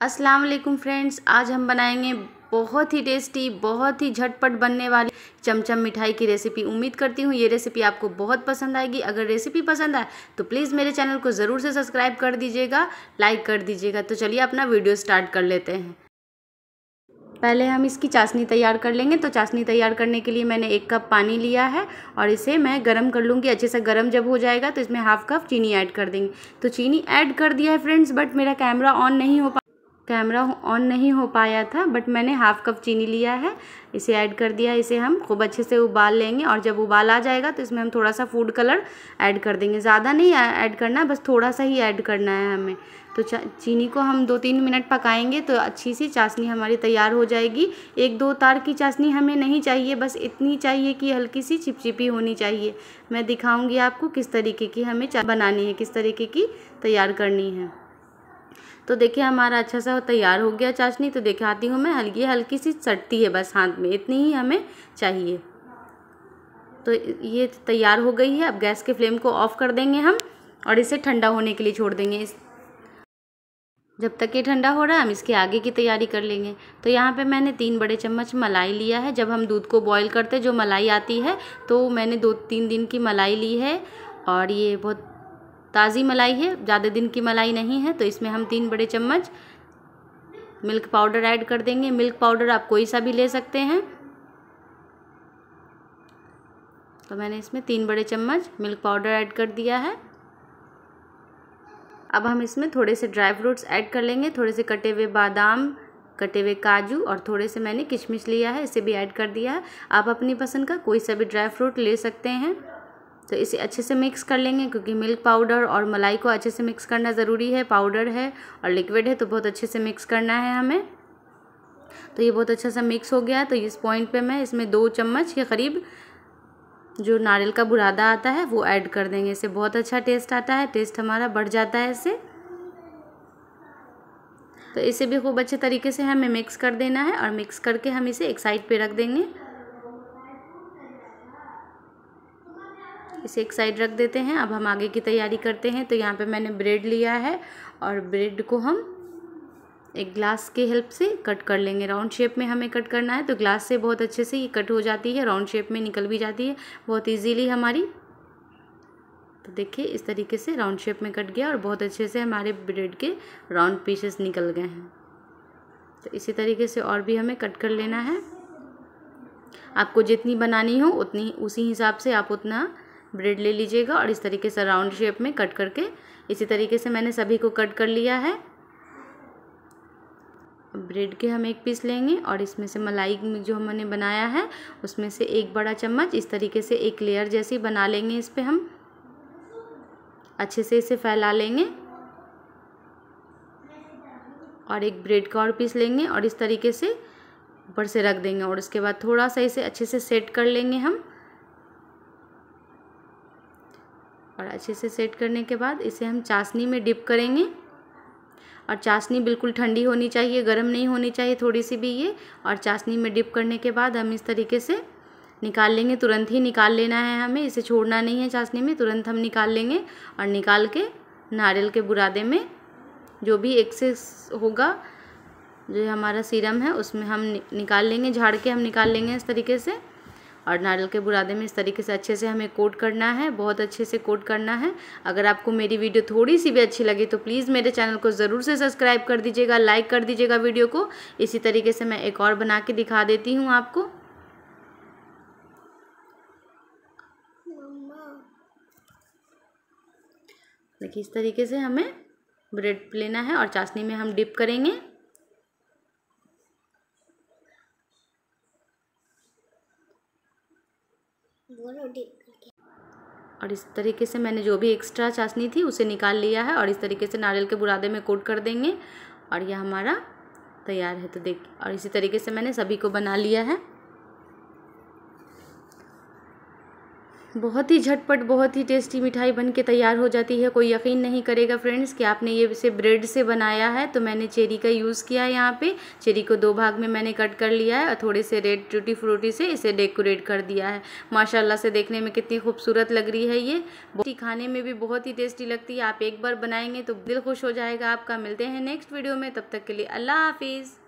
अस्सलाम वालेकुम फ्रेंड्स आज हम बनाएंगे बहुत ही टेस्टी बहुत ही झटपट बनने वाली चमचम मिठाई की रेसिपी उम्मीद करती हूँ ये रेसिपी आपको बहुत पसंद आएगी अगर रेसिपी पसंद आए तो प्लीज़ मेरे चैनल को ज़रूर से सब्सक्राइब कर दीजिएगा लाइक कर दीजिएगा तो चलिए अपना वीडियो स्टार्ट कर लेते हैं पहले हम इसकी चाशनी तैयार कर लेंगे तो चाशनी तैयार करने के लिए मैंने एक कप पानी लिया है और इसे मैं गर्म कर लूँगी अच्छे से गर्म जब हो जाएगा तो इसमें हाफ कप चीनी ऐड कर देंगे तो चीनी ऐड कर दिया है फ्रेंड्स बट मेरा कैमरा ऑन नहीं हो कैमरा ऑन नहीं हो पाया था बट मैंने हाफ़ कप चीनी लिया है इसे ऐड कर दिया इसे हम खूब अच्छे से उबाल लेंगे और जब उबाल आ जाएगा तो इसमें हम थोड़ा सा फूड कलर ऐड कर देंगे ज़्यादा नहीं ऐड करना है बस थोड़ा सा ही ऐड करना है हमें तो चीनी को हम दो तीन मिनट पकाएंगे तो अच्छी सी चाशनी हमारी तैयार हो जाएगी एक दो तार की चाशनी हमें नहीं चाहिए बस इतनी चाहिए कि हल्की सी चिपचिपी होनी चाहिए मैं दिखाऊंगी आपको किस तरीके की हमें बनानी है किस तरीके की तैयार करनी है तो देखिए हमारा अच्छा सा तैयार हो गया चाशनी तो आती हूँ मैं हल्की हल्की सी सटती है बस हाथ में इतनी ही हमें चाहिए तो ये तैयार हो गई है अब गैस के फ्लेम को ऑफ़ कर देंगे हम और इसे ठंडा होने के लिए छोड़ देंगे इस जब तक ये ठंडा हो रहा है हम इसके आगे की तैयारी कर लेंगे तो यहाँ पे मैंने तीन बड़े चम्मच मलाई लिया है जब हम दूध को बॉईल करते जो मलाई आती है तो मैंने दो तीन दिन की मलाई ली है और ये बहुत ताज़ी मलाई है ज़्यादा दिन की मलाई नहीं है तो इसमें हम तीन बड़े चम्मच मिल्क पाउडर ऐड कर देंगे मिल्क पाउडर आप कोई सा भी ले सकते हैं तो मैंने इसमें तीन बड़े चम्मच मिल्क पाउडर ऐड कर दिया है अब हम इसमें थोड़े से ड्राई फ्रूट्स ऐड कर लेंगे थोड़े से कटे हुए बादाम कटे हुए काजू और थोड़े से मैंने किशमिश लिया है इसे भी ऐड कर दिया है आप अपनी पसंद का कोई सा भी ड्राई फ्रूट ले सकते हैं तो इसे अच्छे से मिक्स कर लेंगे क्योंकि मिल्क पाउडर और मलाई को अच्छे से मिक्स करना ज़रूरी है पाउडर है और लिक्विड है तो बहुत अच्छे से मिक्स करना है हमें तो ये बहुत अच्छा सा मिक्स हो गया तो इस पॉइंट पे मैं इसमें दो चम्मच के करीब जो नारियल का बुरादा आता है वो ऐड कर देंगे इससे बहुत अच्छा टेस्ट आता है टेस्ट हमारा बढ़ जाता है इससे तो इसे भी खूब अच्छे तरीके से हमें मिक्स कर देना है और मिक्स करके हम इसे एक साइड पे रख देंगे इसे एक साइड रख देते हैं अब हम आगे की तैयारी करते हैं तो यहाँ पे मैंने ब्रेड लिया है और ब्रेड को हम एक ग्लास के हेल्प से कट कर लेंगे राउंड शेप में हमें कट करना है तो ग्लास से बहुत अच्छे से ये कट हो जाती है राउंड शेप में निकल भी जाती है बहुत ईजीली हमारी तो देखिए इस तरीके से राउंड शेप में कट गया और बहुत अच्छे से हमारे ब्रेड के राउंड पीसेस निकल गए हैं तो इसी तरीके से और भी हमें कट कर लेना है आपको जितनी बनानी हो उतनी उसी हिसाब से आप उतना ब्रेड ले लीजिएगा और इस तरीके से राउंड शेप में कट करके इसी तरीके से मैंने सभी को कट कर लिया है ब्रेड के हम एक पीस लेंगे और इसमें से मलाई जो हमने बनाया है उसमें से एक बड़ा चम्मच इस तरीके से एक लेयर जैसी बना लेंगे इस पर हम अच्छे से इसे फैला लेंगे और एक ब्रेड का और पीस लेंगे और इस तरीके से ऊपर से रख देंगे और उसके बाद थोड़ा सा इसे अच्छे से सेट कर लेंगे हम अच्छे से सेट करने के बाद इसे हम चाशनी में डिप करेंगे और चाशनी बिल्कुल ठंडी होनी चाहिए गर्म नहीं होनी चाहिए थोड़ी सी भी ये और चाशनी में डिप करने के बाद हम इस तरीके से निकाल लेंगे तुरंत ही निकाल लेना है हमें इसे छोड़ना नहीं है चाशनी में तुरंत हम निकाल लेंगे और निकाल के नारियल के बुरादे में जो भी एक्सेस होगा जो हमारा सीरम है उसमें हम निकाल लेंगे झाड़ के हम निकाल लेंगे इस तरीके से और नारियल के बुरादे में इस तरीके से अच्छे से हमें कोट करना है बहुत अच्छे से कोट करना है अगर आपको मेरी वीडियो थोड़ी सी भी अच्छी लगी तो प्लीज़ मेरे चैनल को ज़रूर से सब्सक्राइब कर दीजिएगा लाइक कर दीजिएगा वीडियो को इसी तरीके से मैं एक और बना के दिखा देती हूँ आपको देखिए इस तरीके से हमें ब्रेड लेना है और चाशनी में हम डिप करेंगे और इस तरीके से मैंने जो भी एक्स्ट्रा चाशनी थी उसे निकाल लिया है और इस तरीके से नारियल के बुरादे में कोट कर देंगे और यह हमारा तैयार है तो देख और इसी तरीके से मैंने सभी को बना लिया है बहुत ही झटपट बहुत ही टेस्टी मिठाई बन के तैयार हो जाती है कोई यकीन नहीं करेगा फ्रेंड्स कि आपने ये इसे ब्रेड से बनाया है तो मैंने चेरी का यूज़ किया है यहाँ पे चेरी को दो भाग में मैंने कट कर लिया है और थोड़े से रेड टूटी फ्रूटी से इसे डेकोरेट कर दिया है माशाल्लाह से देखने में कितनी खूबसूरत लग रही है ये बहुत खाने में भी बहुत ही टेस्टी लगती है आप एक बार बनाएंगे तो दिल खुश हो जाएगा आपका मिलते हैं नेक्स्ट वीडियो में तब तक के लिए अल्लाह हाफिज़